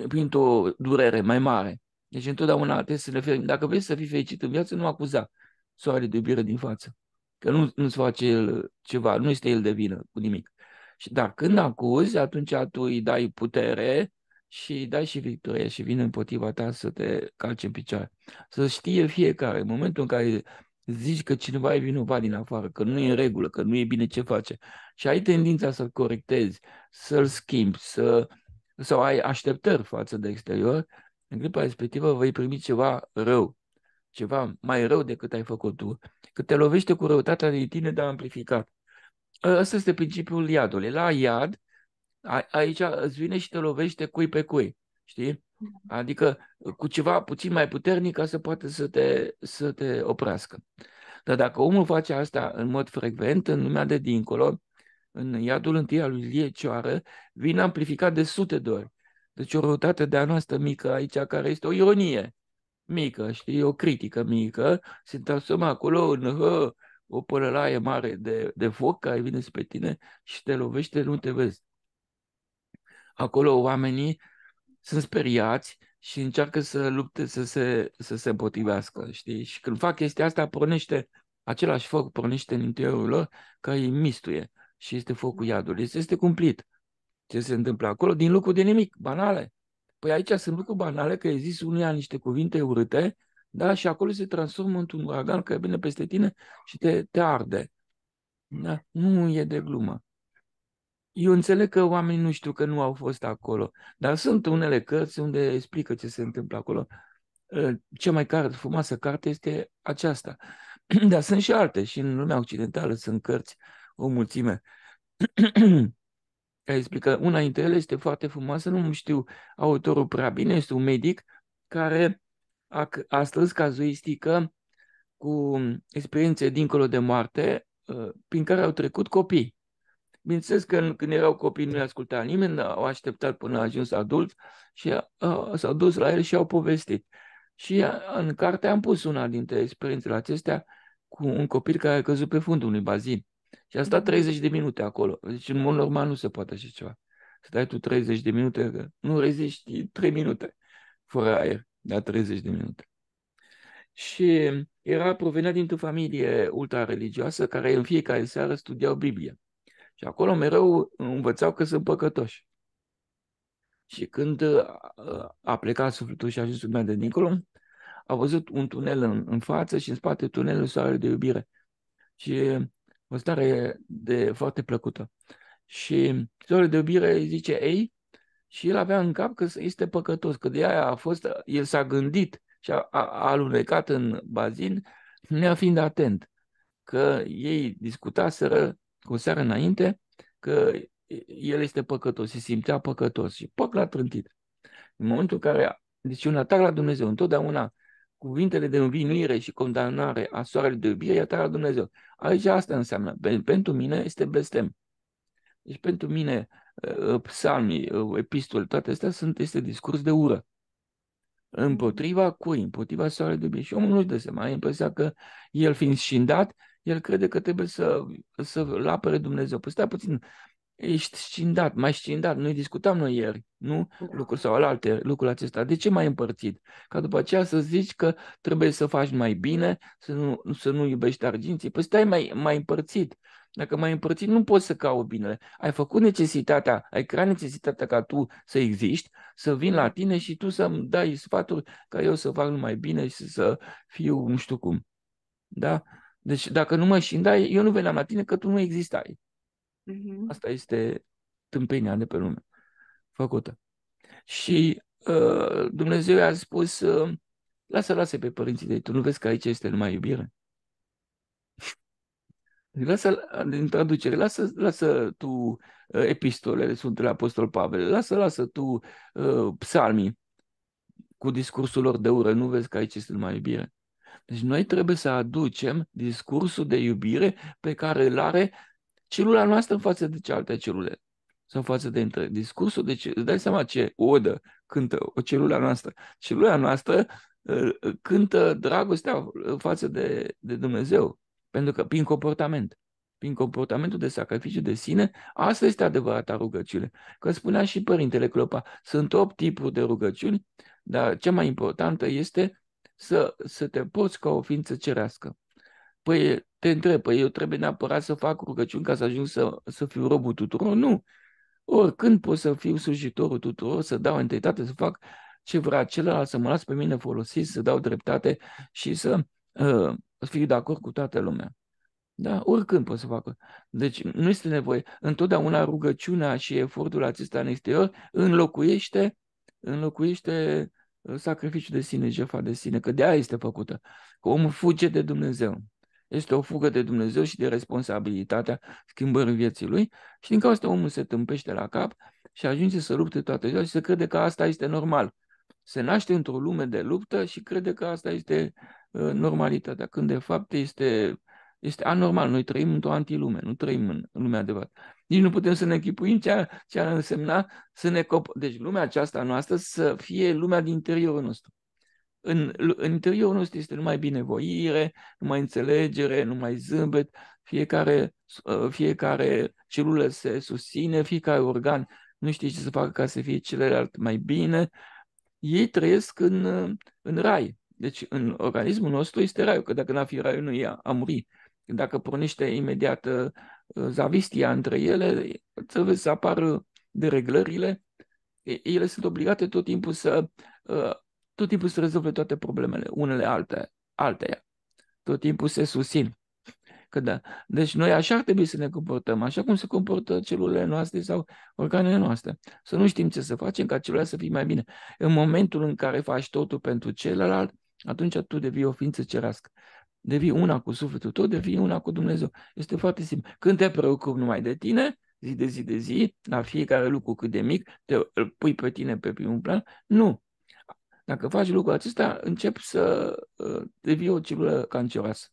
printr-o durere mai mare. Deci întotdeauna trebuie să le fie, dacă vrei să fii fericit în viață, nu acuza soarele de iubire din față. Că nu, nu-ți face el ceva, nu este el de vină cu nimic. Și dar când acuzi, atunci tu îi dai putere și îi dai și victorie și vine împotriva ta să te calce în picioare. Să știe fiecare, în momentul în care zici că cineva e vinovat din afară, că nu e în regulă, că nu e bine ce face și ai tendința să-l corectezi, să-l schimbi, să, sau ai așteptări față de exterior, în clipa respectivă vei primi ceva rău, ceva mai rău decât ai făcut tu, că te lovește cu răutatea de tine, dar amplificat. Ăsta este principiul iadului. La iad, a, aici îți vine și te lovește cui pe cui, știi? Mm-hmm. Adică uh, cu ceva puțin mai puternic ca să poată să te, să te oprească. Dar dacă omul face asta în mod frecvent, în lumea de dincolo, în iadul întâi al lui Ilie Cioară, vine amplificat de sute de ori. Deci o răutate de-a noastră mică aici, care este o ironie mică, știi, o critică mică, se transformă acolo în hă, o pălălaie mare de, de foc care vine spre tine și te lovește, nu te vezi. Acolo oamenii sunt speriați și încearcă să lupte, să se, să se împotrivească, știi? Și când fac chestia asta, pornește același foc, pornește în interiorul lor, că îi mistuie și este focul iadului. Este cumplit ce se întâmplă acolo, din lucruri de nimic, banale. Păi aici sunt lucruri banale, că există unia niște cuvinte urâte, da, și acolo se transformă într-un uragan care vine peste tine și te, te arde. Da? Nu e de glumă. Eu înțeleg că oamenii nu știu că nu au fost acolo, dar sunt unele cărți unde explică ce se întâmplă acolo. Ă, cea mai carte, frumoasă carte este aceasta. dar sunt și alte, și în lumea occidentală sunt cărți o mulțime. care explică, una dintre ele este foarte frumoasă, nu știu autorul prea bine, este un medic care a, a strâns cazuistică cu experiențe dincolo de moarte, ă, prin care au trecut copii. Bineînțeles că când erau copii nu i asculta nimeni, au așteptat până a ajuns adult și ă, s-au dus la el și au povestit. Și ă, în carte am pus una dintre experiențele acestea cu un copil care a căzut pe fundul unui bazin. Și a stat 30 da. de minute acolo. Deci, în mod normal, nu se poate așa ceva. Stai tu 30 de minute, nu rezisti 3 minute fără aer, dar 30 de minute. Și era provenea dintr-o familie ultra-religioasă care în fiecare seară studiau Biblia. Și acolo mereu învățau că sunt păcătoși. Și când uh, a plecat sufletul și a ajuns lumea de dincolo, a văzut un tunel în, în față și în spate tunelul soarele de iubire. Și o stare de foarte plăcută. Și sora de iubire îi zice, ei, și el avea în cap că este păcătos, că de aia a fost, el s-a gândit și a, a, a alunecat în bazin, nefiind atent, că ei discutaseră cu o seară înainte că el este păcătos, se simțea păcătos și poc l-a trântit. În momentul în care, deci un atac la Dumnezeu, întotdeauna cuvintele de învinuire și condamnare a soarelui de iubire, iată la Dumnezeu. Aici asta înseamnă. Pentru mine este blestem. Deci pentru mine ă, ă, psalmii, ă, epistole, toate astea sunt, este discurs de ură. Împotriva cui? Împotriva soarelui de iubire. Și omul nu-și dă seama. impresia că el fiind șindat, el crede că trebuie să, să-l apere Dumnezeu. Păi stai puțin, ești scindat, mai scindat. Noi discutam noi ieri, nu? Da. Lucruri sau alte, lucrul acesta. De ce mai împărțit? Ca după aceea să zici că trebuie să faci mai bine, să nu, să nu iubești arginții. Păi stai mai, mai împărțit. Dacă mai împărțit, nu poți să cauți binele. Ai făcut necesitatea, ai creat necesitatea ca tu să existi, să vin la tine și tu să-mi dai sfaturi ca eu să fac numai bine și să fiu nu știu cum. Da? Deci dacă nu mă șindai, eu nu veneam la tine că tu nu existai. Uh-huh. Asta este tâmpenia de pe lume făcută. Și uh, Dumnezeu i-a spus, uh, lasă, lasă pe părinții tăi, tu nu vezi că aici este numai iubire? Adică lasă, din traducere, lasă, lasă tu uh, epistolele Sfântului Apostol Pavel, lasă, lasă tu uh, psalmii cu discursul lor de ură, nu vezi că aici este numai iubire. Deci noi trebuie să aducem discursul de iubire pe care îl are celula noastră în față de cealaltă celule sau în față de între discursul. Deci îți dai seama ce odă cântă o celula noastră. Celula noastră uh, uh, cântă dragostea față de, de Dumnezeu, pentru că prin comportament, prin comportamentul de sacrificiu de sine, asta este adevărata rugăciune. Că spunea și Părintele Clopa, sunt 8 tipuri de rugăciuni, dar cea mai importantă este să, să te poți ca o ființă cerească păi te întreb, păi eu trebuie neapărat să fac rugăciuni ca să ajung să, să fiu robul tuturor? Nu. Oricând pot să fiu slujitorul tuturor, să dau întâietate, să fac ce vrea celălalt, să mă las pe mine folosit, să dau dreptate și să uh, fiu de acord cu toată lumea. Da, oricând pot să facă. Deci nu este nevoie. Întotdeauna rugăciunea și efortul acesta în exterior înlocuiește, înlocuiește uh, sacrificiul de sine, jefa de sine, că de aia este făcută. Că omul fuge de Dumnezeu este o fugă de Dumnezeu și de responsabilitatea schimbării vieții lui și din cauza asta omul se tâmpește la cap și ajunge să lupte toată ziua și să crede că asta este normal. Se naște într-o lume de luptă și crede că asta este uh, normalitatea, când de fapt este, este anormal. Noi trăim într-o antilume, nu trăim în lumea adevărată. Nici nu putem să ne închipuim ce, ce ar însemna să ne cop... Deci lumea aceasta noastră să fie lumea din interiorul nostru în, în interiorul nostru este numai binevoire, numai înțelegere, numai zâmbet, fiecare, uh, fiecare celulă se susține, fiecare organ nu știe ce să facă ca să fie celălalt mai bine. Ei trăiesc în, uh, în rai. Deci în organismul nostru este Rai. că dacă n-ar fi Rai nu ia, a muri. Dacă pornește imediat uh, zavistia între ele, să vezi să apară dereglările. Ele sunt obligate tot timpul să tot timpul se rezolve toate problemele, unele alte, alteia. Tot timpul se susțin. Că da. Deci noi așa ar trebui să ne comportăm, așa cum se comportă celulele noastre sau organele noastre. Să nu știm ce să facem ca celulele să fie mai bine. În momentul în care faci totul pentru celălalt, atunci tu devii o ființă cerească. Devii una cu sufletul tău, devii una cu Dumnezeu. Este foarte simplu. Când te preocupi numai de tine, zi de zi de zi, la fiecare lucru cât de mic, te, îl pui pe tine pe primul plan, nu. Dacă faci lucrul acesta, începi să ă, devii o celulă canceroasă.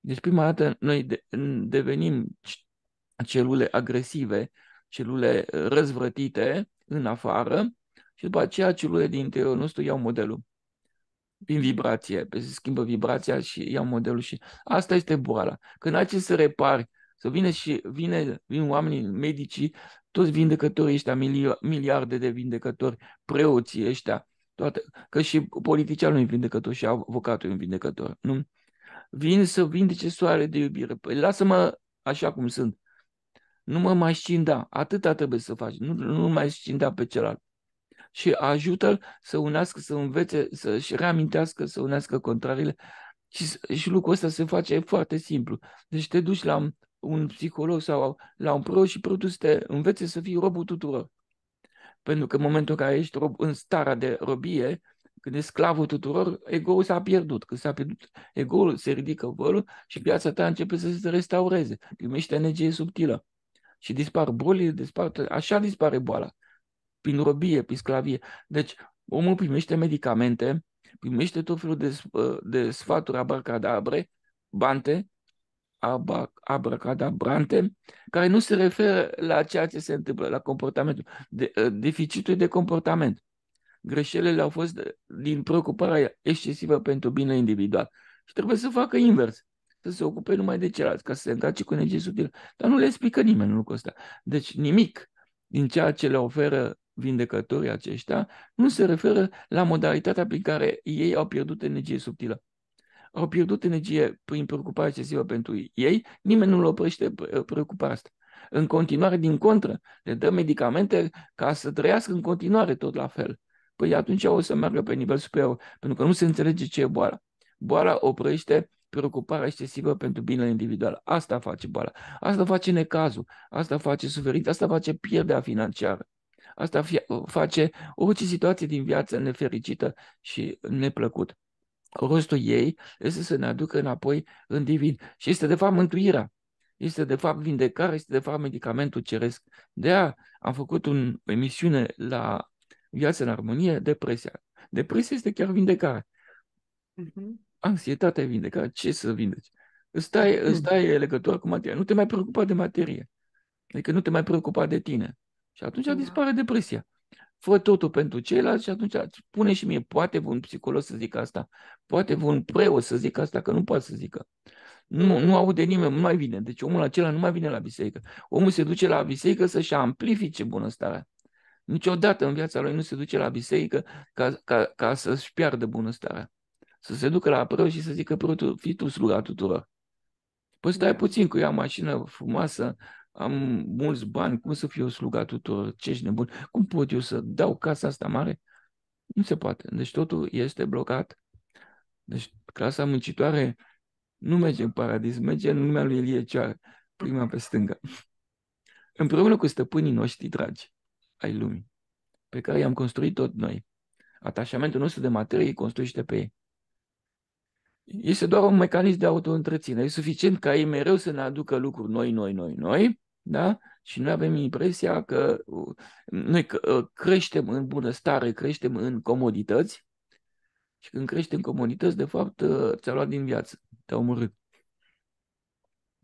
Deci prima dată noi devenim celule agresive, celule ă, răzvrătite în afară și după aceea celule din interiorul nostru iau modelul prin vibrație, se schimbă vibrația și iau modelul și asta este boala. Când ai ce să repari, să vine și vine, vin oamenii, medicii, toți vindecătorii ăștia, miliarde de vindecători, preoții ăștia, toate. Că și politicianul e un vindecător și avocatul e un vindecător. Nu? Vin să vindece soare de iubire. Păi lasă-mă așa cum sunt. Nu mă mai scinda. Atâta trebuie să faci. Nu, nu mai scinda pe celălalt. Și ajută-l să unească, să învețe, să-și reamintească, să unească contrariile. Și, și lucrul ăsta se face foarte simplu. Deci te duci la un psiholog sau la un pro și produs te învețe să fii robul tuturor. Pentru că în momentul în care ești rob, în starea de robie, când ești sclavul tuturor, ego-ul s-a pierdut. Când s-a pierdut ego-ul se ridică vălul și viața ta începe să se restaureze. Primește energie subtilă. Și dispar bolile, dispar, așa dispare boala. Prin robie, prin sclavie. Deci omul primește medicamente, primește tot felul de, uh, de sfaturi abracadabre, bante, abracadabrante, care nu se referă la ceea ce se întâmplă, la comportamentul, de, uh, deficitul de comportament. Greșelile au fost din preocuparea excesivă pentru bine individual. Și trebuie să facă invers, să se ocupe numai de ceilalți, ca să se încarce cu energie sutilă. Dar nu le explică nimeni lucrul ăsta. Deci nimic din ceea ce le oferă vindecătorii aceștia nu se referă la modalitatea prin care ei au pierdut energie subtilă au pierdut energie prin preocuparea excesivă pentru ei, nimeni nu le oprește eh, preocuparea asta. În continuare, din contră, le dă medicamente ca să trăiască în continuare tot la fel. Păi atunci o să meargă pe nivel superior, pentru că nu se înțelege ce e boala. Boala oprește preocuparea excesivă pentru binele individual. Asta face boala. Asta face necazul. Asta face suferința. Asta face pierderea financiară. Asta face orice situație din viață nefericită și neplăcută. Rostul ei este să ne aducă înapoi în divin. Și este de fapt mântuirea. Este de fapt vindecarea, este de fapt medicamentul ceresc. De a am făcut un, o emisiune la Viața în armonie, depresia. Depresia este chiar vindecare. Uh-huh. Anxietatea e vindecare. Ce să vindeci? Îți stai uh-huh. Mm. legătura cu materia. Nu te mai preocupa de materie. Adică nu te mai preocupa de tine. Și atunci uh-huh. dispare depresia fă totul pentru ceilalți și atunci pune și mie, poate un psiholog să zic asta, poate un preot să zic asta, că nu poate să zică. Nu, nu aude nimeni, nu mai vine. Deci omul acela nu mai vine la biserică. Omul se duce la biserică să-și amplifice bunăstarea. Niciodată în viața lui nu se duce la biserică ca, ca, ca să-și piardă bunăstarea. Să se ducă la preot și să zică, preotul, fii tu sluga tuturor. Păi stai da. puțin cu ea mașină frumoasă, am mulți bani, cum să fiu sluga tuturor, ce nebun, cum pot eu să dau casa asta mare? Nu se poate. Deci totul este blocat. Deci clasa muncitoare nu merge în paradis, merge în lumea lui Elie Cioar, prima pe stânga. Împreună cu stăpânii noștri dragi ai lumii, pe care i-am construit tot noi. Atașamentul nostru de materie construiește pe ei. Este doar un mecanism de autoîntreținere. E suficient ca ei mereu să ne aducă lucruri noi, noi, noi, noi, da? Și noi avem impresia că noi uh, creștem în bunăstare, creștem în comodități și când crești în comodități, de fapt, uh, ți-a luat din viață, te-a omorât.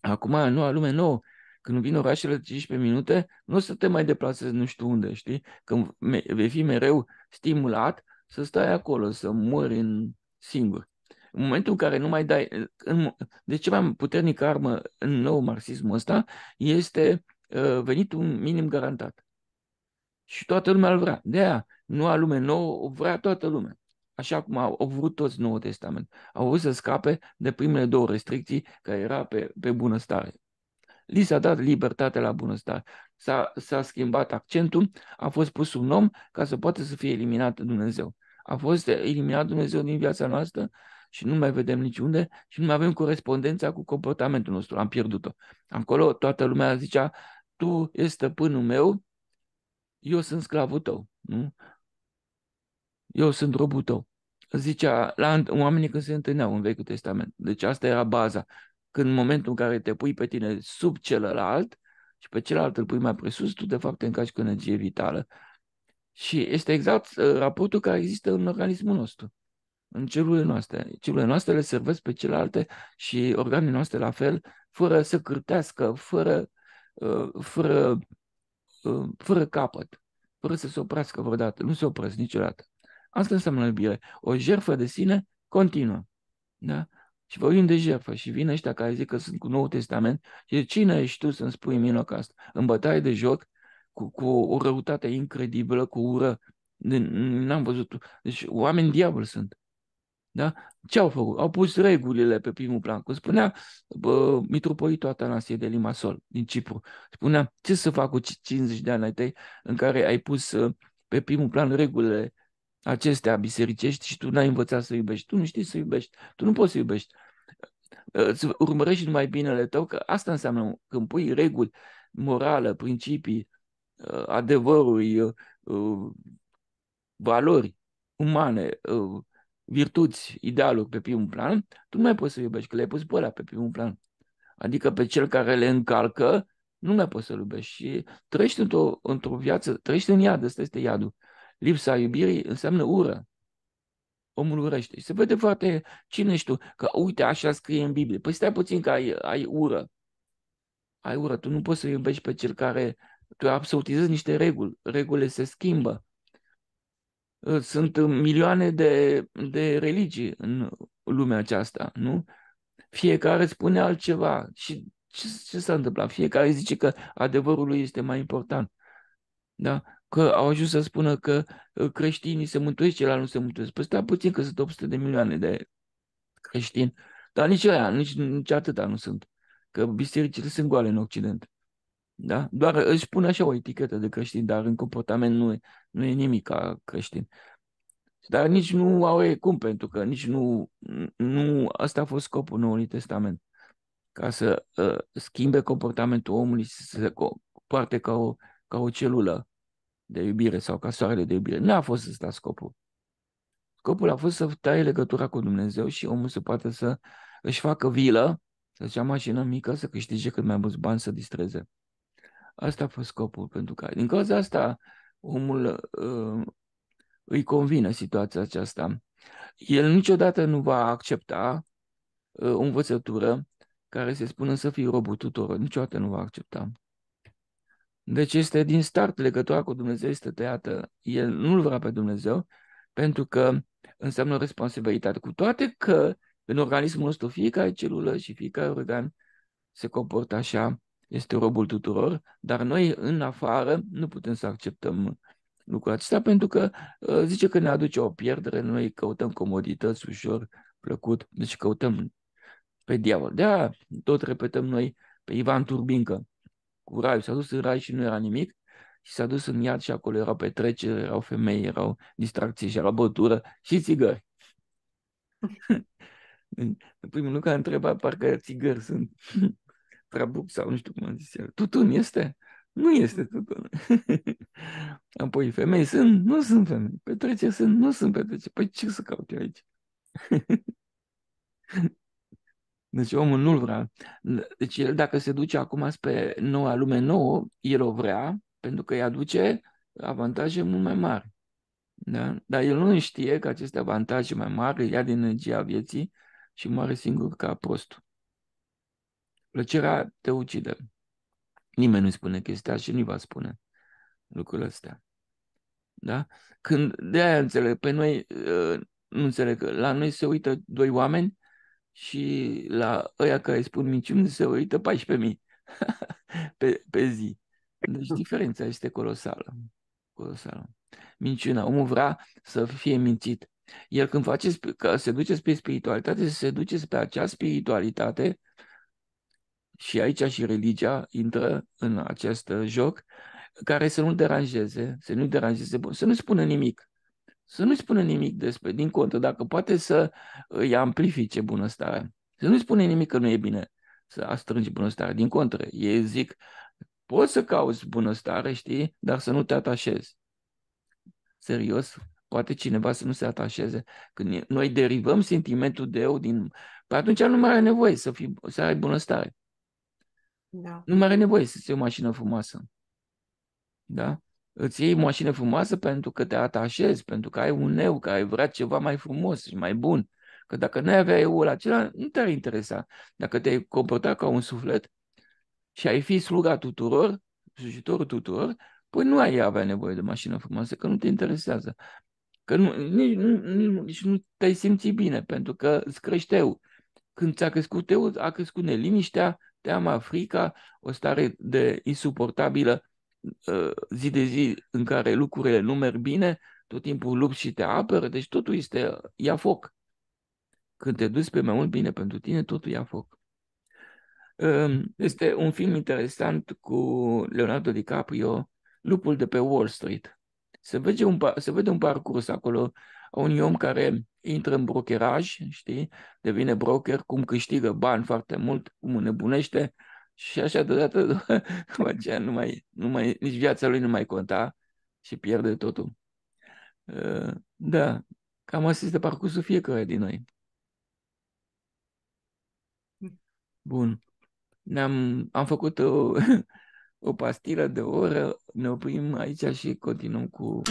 Acum, în noua lume nouă, când vin orașele 15 minute, nu o să te mai deplasezi nu știu unde, știi? Când vei fi mereu stimulat să stai acolo, să mori în singur. În momentul în care nu mai dai... În, de deci ce mai puternică armă în nou marxismul ăsta este uh, un minim garantat. Și toată lumea îl vrea. De aia, noua lume nouă o vrea toată lumea. Așa cum au, au vrut toți Noul Testament. Au vrut să scape de primele două restricții care era pe, pe bunăstare. Li s-a dat libertate la bunăstare. S-a, s-a schimbat accentul, a fost pus un om ca să poată să fie eliminat Dumnezeu. A fost eliminat Dumnezeu din viața noastră și nu mai vedem niciunde și nu mai avem corespondența cu comportamentul nostru. Am pierdut-o. Acolo toată lumea zicea, tu ești stăpânul meu, eu sunt sclavul tău. Nu? Eu sunt robul tău. Zicea la oamenii când se întâlneau în Vechiul Testament. Deci asta era baza. Când în momentul în care te pui pe tine sub celălalt și pe celălalt îl pui mai presus, tu de fapt te încași cu energie vitală. Și este exact uh, raportul care există în organismul nostru în celulele noastre. Celulele noastre le servesc pe celelalte și organele noastre la fel, fără să cârtească, fără, uh, fără, uh, fără capăt, fără să se oprească vreodată. Nu se opresc niciodată. Asta înseamnă iubire. O jertfă de sine continuă. Da? Și vorbim de jertfă și vin ăștia care zic că sunt cu Noul Testament și zic, cine ești tu să-mi spui minoc asta? În bătaie de joc, cu, cu o răutate incredibilă, cu ură, n-am văzut. Deci oameni diavol sunt. Da? Ce au făcut? Au pus regulile pe primul plan. Cum spunea bă, mitropolitul Atanasie de Limasol din Cipru, spunea ce să fac cu 50 de ani ai tăi în care ai pus ă, pe primul plan regulile acestea bisericești și tu n-ai învățat să iubești. Tu nu știi să iubești. Tu nu poți să iubești. Ă, îți urmărești numai binele tău, că asta înseamnă când pui reguli, morală, principii, ă, adevăruri, valori umane, virtuți, idealuri pe primul plan, tu nu mai poți să iubești, că le-ai pus pe ăla pe primul plan. Adică pe cel care le încalcă, nu mai poți să-l iubești. Și trăiești într-o, într-o viață, trăiești în iad, ăsta este iadul. Lipsa iubirii înseamnă ură. Omul urăște. Și se vede foarte cine știu, că uite, așa scrie în Biblie. Păi stai puțin că ai, ai ură. Ai ură. Tu nu poți să iubești pe cel care... Tu absolutizezi niște reguli. Regulile se schimbă. Ă, sunt ă, milioane de, de religii în lumea aceasta, nu? Fiecare spune altceva. Și ce, ce s-a întâmplat? Fiecare zice că adevărul lui este mai important. Da? Că au ajuns să spună că ă, creștinii se mântuiesc, ceilalți nu se mântuiesc. Păi stai puțin că sunt 800 de milioane de creștini. Dar nici aia, nici, nici atâta nu sunt. Că bisericile sunt goale în Occident. Da? Doar își pun așa o etichetă de creștin, dar în comportament nu e, nu e nimic ca creștin. Dar nici nu au cum, pentru că nici nu, nu asta a fost scopul Noului Testament. Ca să uh, schimbe comportamentul omului și să se poarte ca o, ca o celulă de iubire sau ca soarele de iubire. Nu a fost ăsta scopul. Scopul a fost să taie legătura cu Dumnezeu și omul să poată să își facă vilă, să-și ia mașină mică, să câștige cât mai mulți bani, să distreze. Asta a fost scopul pentru care. Din cauza asta omul uh, îi convine situația aceasta. El niciodată nu va accepta uh, o învățătură care se spune să fie robul tuturor. Niciodată nu va accepta. Deci este din start legătura cu Dumnezeu este tăiată. El nu-L vrea pe Dumnezeu pentru că înseamnă responsabilitate. Cu toate că în organismul nostru fiecare celulă și fiecare organ se comportă așa, este robul tuturor, dar noi în afară nu putem să acceptăm lucrul acesta pentru că ă, zice că ne aduce o pierdere, noi căutăm comodități ușor, plăcut, deci căutăm pe diavol. de tot repetăm noi pe Ivan Turbincă cu rai, S-a dus în rai și nu era nimic și s-a dus în iad și acolo erau petreceri, erau femei, erau distracții și era bătură și țigări. Primul lucru a întrebat, parcă țigări sunt trabuc sau nu știu cum a zis el. Tutun este? Nu este tutun. Apoi femei sunt? Nu sunt femei. Petrece sunt? Nu sunt petrece. Păi ce să caut eu aici? Deci omul nu-l vrea. Deci el dacă se duce acum spre noua lume nouă, el o vrea pentru că îi aduce avantaje mult mai mari. Da? Dar el nu știe că aceste avantaje mai mari îi ia din energia vieții și moare singur ca prostul. Plăcerea te ucide. Nimeni nu spune chestia și nu va spune lucrul ăsta. Da? Când de aia înțeleg, pe noi ă, nu înțeleg, la noi se uită doi oameni și la ăia care spun minciuni se uită 14.000 pe, pe zi. Deci diferența este colosală. colosală. Minciuna. Omul vrea să fie mințit. El când face, că se duce spre spiritualitate, se duce spre acea spiritualitate uh, și aici și religia intră în acest joc care să nu deranjeze, să nu deranjeze, să nu spună nimic. Să nu spună nimic despre, din contră, dacă poate să îi amplifice bunăstarea. Să nu spune nimic că nu e bine să astrângi bunăstarea. Din contră, ei zic, poți să cauți bunăstare, știi, dar să nu te atașezi. Serios, poate cineva să nu se atașeze. Când noi derivăm sentimentul de eu din... Păi atunci nu mai are nevoie să, fii, să ai bunăstare. Da. Nu mai are nevoie să-ți iei o mașină frumoasă. Da? Îți iei o mașină frumoasă pentru că te atașezi, pentru că ai un eu că ai vrea ceva mai frumos și mai bun. Că dacă nu ai avea eu acela, nu te-ar interesa. Dacă te-ai comporta ca un suflet și ai fi sluga tuturor, slujitorul tuturor, păi nu ai avea nevoie de mașină frumoasă, că nu te interesează. Că nu, nici, nu, nici nu te-ai simți bine, pentru că îți crește eu. Când ți-a crescut eu, a crescut neliniștea, teama, frica, o stare de insuportabilă ă, zi de zi în care lucrurile nu merg bine, tot timpul lupți și te apără, deci totul este, ia foc. Când te duci pe mai mult bine pentru tine, totul ia foc. Ă, este un film interesant cu Leonardo DiCaprio, Lupul de pe Wall Street. Se vede un, se vede un parcurs acolo a unui om care intră în brokeraj, știi, devine broker, cum câștigă bani foarte mult, cum nebunește și așa deodată după aceea nu mai, nu mai, nici viața lui nu mai conta și pierde totul. Uh, da, cam asta este parcursul fiecare din noi. Bun. Ne-am, am făcut o, o pastilă de oră, ne oprim aici și continuăm cu...